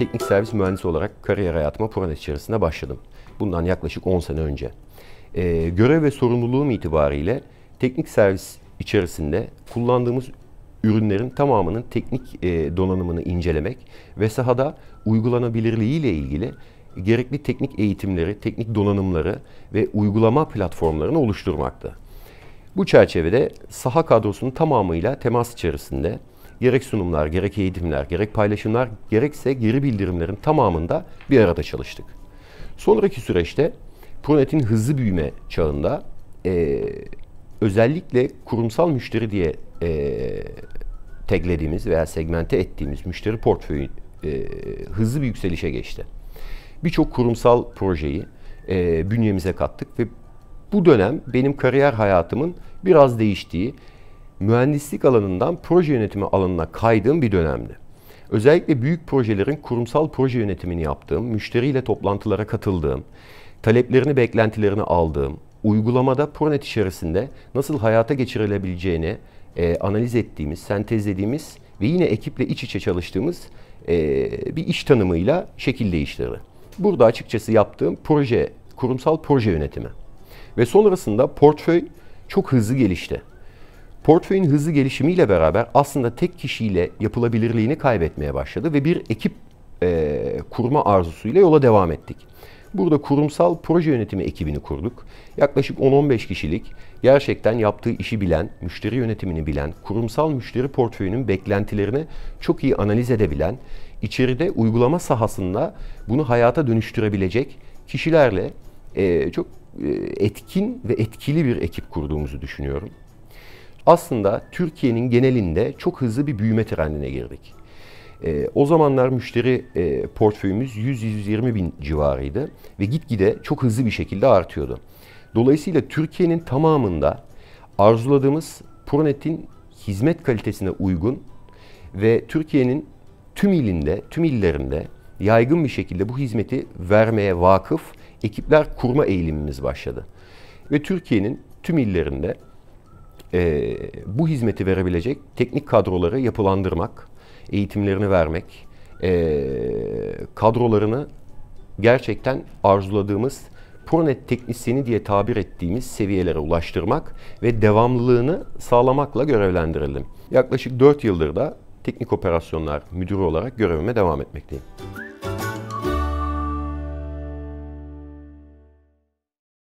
teknik servis mühendisi olarak kariyer hayatıma Pronet içerisinde başladım. Bundan yaklaşık 10 sene önce. E, görev ve sorumluluğum itibariyle teknik servis içerisinde kullandığımız ürünlerin tamamının teknik e, donanımını incelemek ve sahada uygulanabilirliği ile ilgili gerekli teknik eğitimleri, teknik donanımları ve uygulama platformlarını oluşturmaktı. Bu çerçevede saha kadrosunun tamamıyla temas içerisinde gerek sunumlar, gerek eğitimler, gerek paylaşımlar, gerekse geri bildirimlerin tamamında bir arada çalıştık. Sonraki süreçte Pronet'in hızlı büyüme çağında e, özellikle kurumsal müşteri diye e, taglediğimiz veya segmente ettiğimiz müşteri portföyü e, hızlı bir yükselişe geçti. Birçok kurumsal projeyi e, bünyemize kattık ve bu dönem benim kariyer hayatımın biraz değiştiği, mühendislik alanından proje yönetimi alanına kaydığım bir dönemdi. Özellikle büyük projelerin kurumsal proje yönetimini yaptığım, müşteriyle toplantılara katıldığım, taleplerini, beklentilerini aldığım, uygulamada Pronet içerisinde nasıl hayata geçirilebileceğini e, analiz ettiğimiz, sentezlediğimiz ve yine ekiple iç içe çalıştığımız e, bir iş tanımıyla şekil değiştirdi. Burada açıkçası yaptığım proje, kurumsal proje yönetimi. Ve sonrasında portföy çok hızlı gelişti. Portföyün hızlı gelişimiyle beraber aslında tek kişiyle yapılabilirliğini kaybetmeye başladı ve bir ekip e, kurma arzusuyla yola devam ettik. Burada kurumsal proje yönetimi ekibini kurduk. Yaklaşık 10-15 kişilik gerçekten yaptığı işi bilen, müşteri yönetimini bilen, kurumsal müşteri portföyünün beklentilerini çok iyi analiz edebilen, içeride uygulama sahasında bunu hayata dönüştürebilecek kişilerle e, çok e, etkin ve etkili bir ekip kurduğumuzu düşünüyorum aslında Türkiye'nin genelinde çok hızlı bir büyüme trendine girdik. E, o zamanlar müşteri e, portföyümüz 100-120 bin civarıydı ve gitgide çok hızlı bir şekilde artıyordu. Dolayısıyla Türkiye'nin tamamında arzuladığımız Pronet'in hizmet kalitesine uygun ve Türkiye'nin tüm ilinde, tüm illerinde yaygın bir şekilde bu hizmeti vermeye vakıf ekipler kurma eğilimimiz başladı. Ve Türkiye'nin tüm illerinde e, bu hizmeti verebilecek teknik kadroları yapılandırmak, eğitimlerini vermek, e, kadrolarını gerçekten arzuladığımız Pronet teknisyeni diye tabir ettiğimiz seviyelere ulaştırmak ve devamlılığını sağlamakla görevlendirelim. Yaklaşık 4 yıldır da teknik operasyonlar müdürü olarak görevime devam etmekteyim.